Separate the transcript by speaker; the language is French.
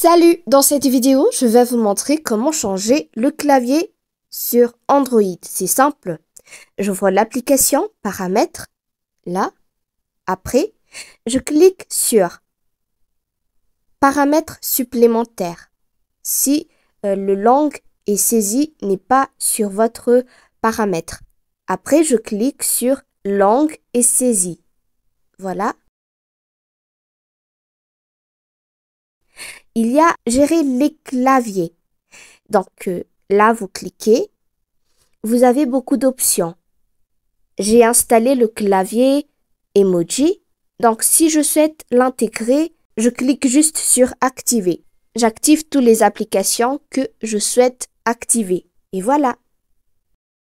Speaker 1: Salut Dans cette vidéo, je vais vous montrer comment changer le clavier sur Android. C'est simple. J'ouvre l'application Paramètres, là. Après, je clique sur Paramètres supplémentaires. Si euh, le langue est saisie n'est pas sur votre paramètre. Après, je clique sur langue et saisie. Voilà. il y a gérer les claviers. Donc euh, là, vous cliquez. Vous avez beaucoup d'options. J'ai installé le clavier emoji. Donc si je souhaite l'intégrer, je clique juste sur activer. J'active toutes les applications que je souhaite activer. Et voilà.